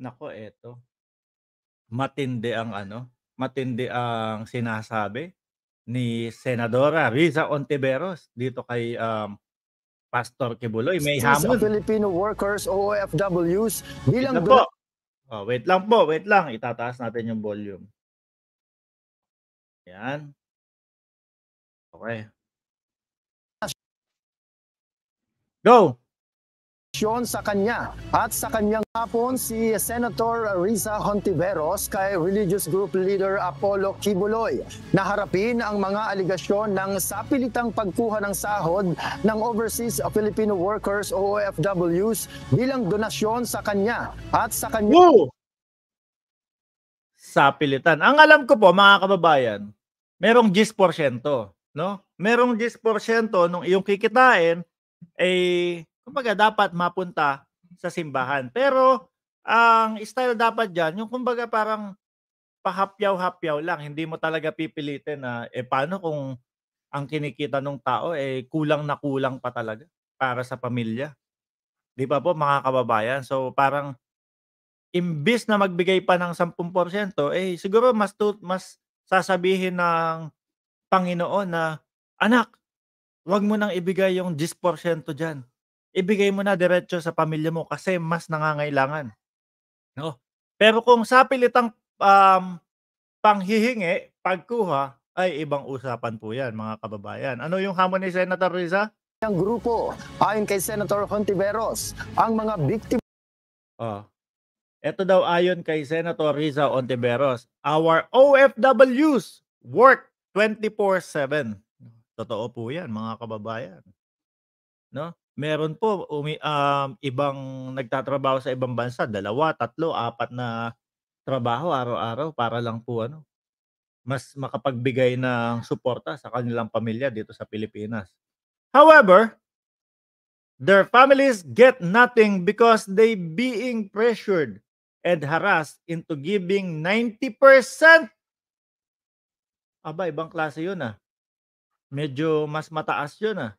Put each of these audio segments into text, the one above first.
Nako, eto. Matindi ang ano, matindi ang sinasabi ni Senadora Risa Ontiveros dito kay um, Pastor Kibuloy. May hamon. Sa Filipino workers, OFWs, bilang... Wait po. Oh, wait lang po, wait lang. Itataas natin yung volume. Yan. Okay. Go! question sa kanya at sa kanyang hapon si Senator Risa Hontiveros kay religious group leader Apollo Kibuloy na harapin ang mga aligasyon ng sapilitang pagkuha ng sahod ng Overseas Filipino Workers o OFWs bilang donasyon sa kanya at sa kanya sapilitan. Ang alam ko po mga kababayan, merong 10%, no? Merong 10% nung iyong kikitain ay eh, kumbaga dapat mapunta sa simbahan. Pero ang style dapat diyan, yung kumbaga parang pahapyaw-hapyaw lang, hindi mo talaga pipilitin na eh paano kung ang kinikita ng tao eh kulang na kulang pa talaga para sa pamilya. 'Di ba po mga kababayan? So parang imbis na magbigay pa ng 10%, eh siguro mas tut- mas sasabihin ng Panginoon na anak, wag mo nang ibigay yung 10% diyan ibigay mo na diretso sa pamilya mo kasi mas nangangailangan. No? Pero kung sa pilitang um, panghihingi, pagkuha, ay ibang usapan po yan, mga kababayan. Ano yung hamon ni Senator Riza? Ang grupo, ayon kay Senator Ontiveros, ang mga biktima... Oh. Ito daw ayon kay Senator Riza Ontiveros, our OFWs work 24/7. Totoo po 'yan, mga kababayan. No? Meron po umi um, ibang nagtatrabaho sa ibang bansa, dalawa, tatlo, apat na trabaho araw-araw para lang po ano, mas makapagbigay ng suporta sa kanilang pamilya dito sa Pilipinas. However, their families get nothing because they being pressured and harassed into giving 90%. Aba, ibang klase yun ah. Medyo mas mataas yun ah.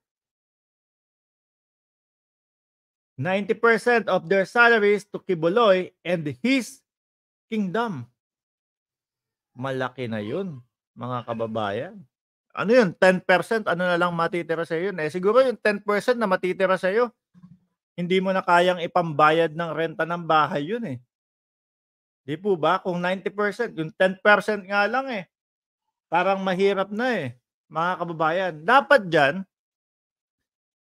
90% of their salaries to Kibuloy and his kingdom. Malaki na yun, mga kababayan. Ano yun? 10%? Ano na lang matitira sa'yo yun? Eh, siguro yung 10% na matitira sa'yo, hindi mo na kayang ipambayad ng renta ng bahay yun eh. Di po ba? Kung 90%, yung 10% nga lang eh. Parang mahirap na eh, mga kababayan. Dapat dyan,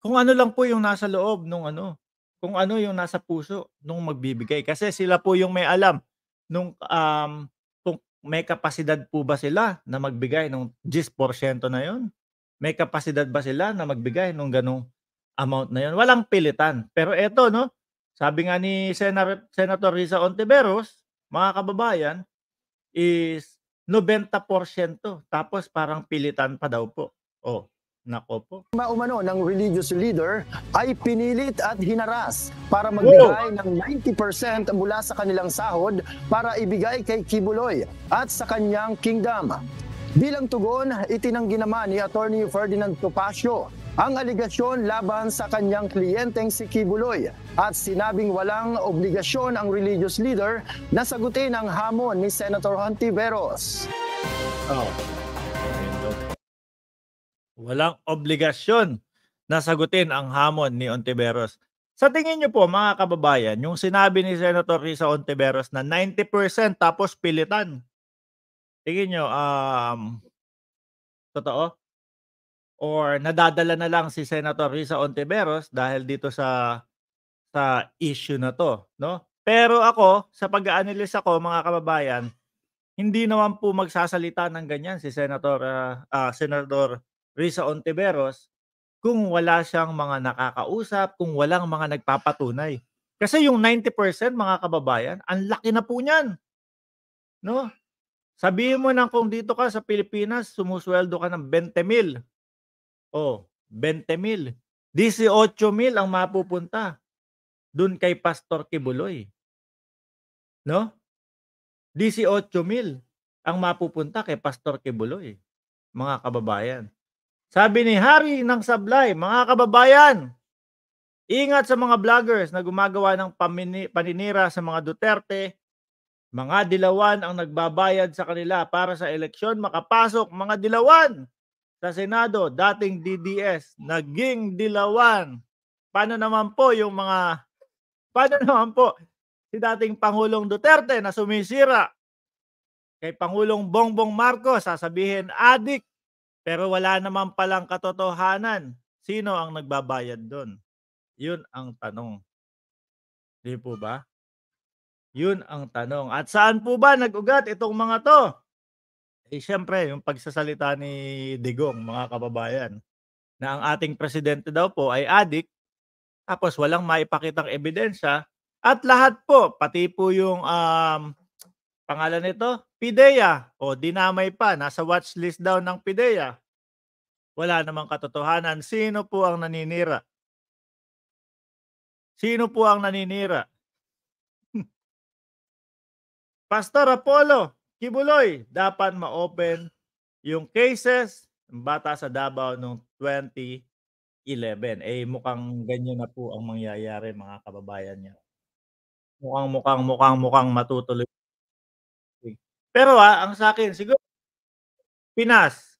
kung ano lang po yung nasa loob nung ano, kung ano yung nasa puso nung magbibigay. Kasi sila po yung may alam nung um, kung may kapasidad po ba sila na magbigay ng 10% na yon May kapasidad ba sila na magbigay ng ganong amount na yon Walang pilitan. Pero eto, no? Sabi nga ni Senator, Senator Risa Ontiveros, mga kababayan, is 90%. Tapos parang pilitan pa daw po. Oh, Nako po. Maumano ng religious leader ay pinilit at hinaras para magbigay Whoa! ng 90% mula sa kanilang sahod para ibigay kay Kibuloy at sa kanyang kingdom. Bilang tugon, itinanggi naman ni Attorney Ferdinand Topacio ang aligasyon laban sa kanyang kliyenteng si Kibuloy at sinabing walang obligasyon ang religious leader na sagutin ang hamon ni Senator Hontiveros. Oh walang obligasyon na sagutin ang hamon ni Ontiveros. Sa tingin niyo po mga kababayan, yung sinabi ni Senator Risa Ontiveros na 90% tapos pilitan. Tingin niyo um totoo? Or nadadala na lang si Senator Risa Ontiveros dahil dito sa sa issue na to, no? Pero ako, sa pag-analyze ako mga kababayan, hindi naman po magsasalita ng ganyan si Senator uh, ah, uh, ah, Senator Risa Ontiveros kung wala siyang mga nakakausap, kung walang mga nagpapatunay. Kasi yung 90% mga kababayan, ang laki na po niyan. No? Sabihin mo nang kung dito ka sa Pilipinas, sumusweldo ka ng 20 mil. O, oh, 20 mil. 18 mil ang mapupunta doon kay Pastor Kibuloy. No? 18 mil ang mapupunta kay Pastor Kibuloy, mga kababayan. Sabi ni Hari ng Sablay, mga kababayan, ingat sa mga vloggers na gumagawa ng paninira sa mga Duterte. Mga dilawan ang nagbabayad sa kanila para sa eleksyon makapasok. Mga dilawan sa Senado, dating DDS, naging dilawan. Paano naman po yung mga, paano naman po si dating Pangulong Duterte na sumisira kay Pangulong Bongbong Marcos, sasabihin adik pero wala naman palang katotohanan. Sino ang nagbabayad doon? Yun ang tanong. Di po ba? Yun ang tanong. At saan po ba nag-ugat itong mga to? Eh siyempre, yung pagsasalita ni Digong, mga kababayan, na ang ating presidente daw po ay adik, tapos walang maipakitang ebidensya, at lahat po, pati po yung um, Pangalan nito, PIDEA. O, dinamay pa. Nasa watchlist daw ng PIDEA. Wala namang katotohanan. Sino po ang naninira? Sino po ang naninira? Pastor Apollo, Kibuloy, dapat ma-open yung cases ng bata sa Davao noong 2011. Eh, mukhang ganyan na po ang mangyayari mga kababayan niya. Mukhang, mukhang, mukhang, mukhang matutuloy pero ah, ang sa akin siguro Pinas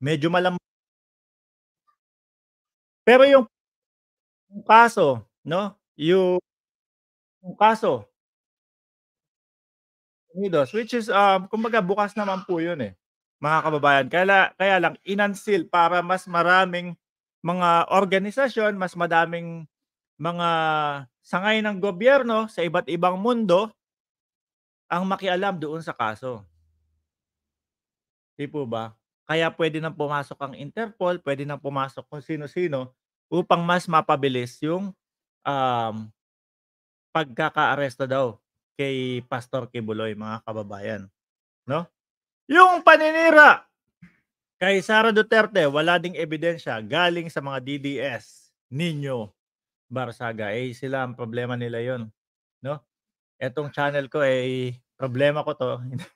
medyo malam Pero yung, yung kaso, no? Yung, yung kaso Unidos, which is um kumbaga bukas naman po 'yun eh mga kababayan. Kaya, kaya lang inansil para mas maraming mga organisasyon, mas madaming mga sangay ng gobyerno sa iba't ibang mundo ang makialam doon sa kaso. Di po ba? Kaya pwede nang pumasok ang Interpol, pwede nang pumasok kung sino-sino upang mas mapabilis yung um, pagkakaaresto daw kay Pastor Kibuloy, mga kababayan. No? Yung paninira kay Sara Duterte, wala ding ebidensya galing sa mga DDS, Nino, Barsaga. Eh, sila ang problema nila yon No? etong channel ko ay eh, problema ko to.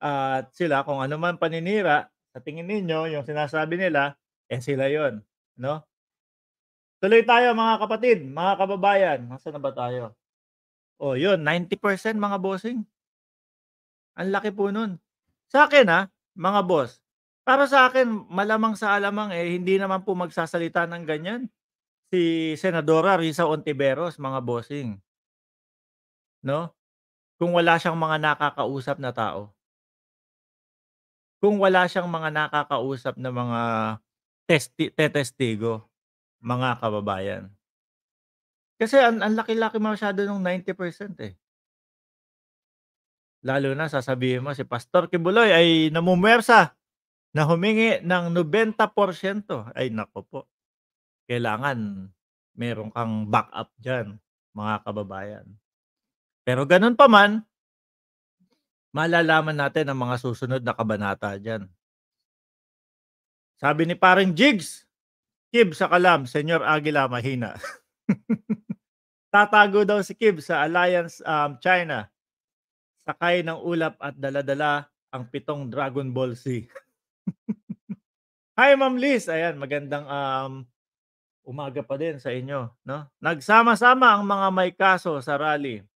At sila, kung ano man paninira, sa tingin ninyo, yung sinasabi nila, eh sila yon No? Tuloy tayo mga kapatid, mga kababayan. Nasaan na ba tayo? O oh, yun, 90% mga bossing. Ang laki po nun. Sa akin ha, ah, mga boss. Para sa akin, malamang sa alamang eh, hindi naman po magsasalita ng ganyan. Si Senadora Risa Ontiveros, mga bossing. 'No? Kung wala siyang mga nakakausap na tao. Kung wala siyang mga nakakausap na mga testi tetestigo, mga kababayan. Kasi ang ang laki-laki masyado ng 90% eh. Lalo na sasabihin mo si Pastor Kibuloy ay namumuwersa na humingi ng 90%. Ay nako po. Kailangan meron kang backup diyan, mga kababayan. Pero ganun pa man, malalaman natin ang mga susunod na kabanata dyan. Sabi ni Paring Jigs, Kib sa kalam, Senyor Aguila mahina. Tatago daw si Kib sa Alliance um, China. Sakay ng ulap at daladala ang pitong Dragon Ball Z. Hi Ma'am Liz, ayan magandang um, umaga pa din sa inyo, no? Nagsama-sama ang mga may kaso sa rally.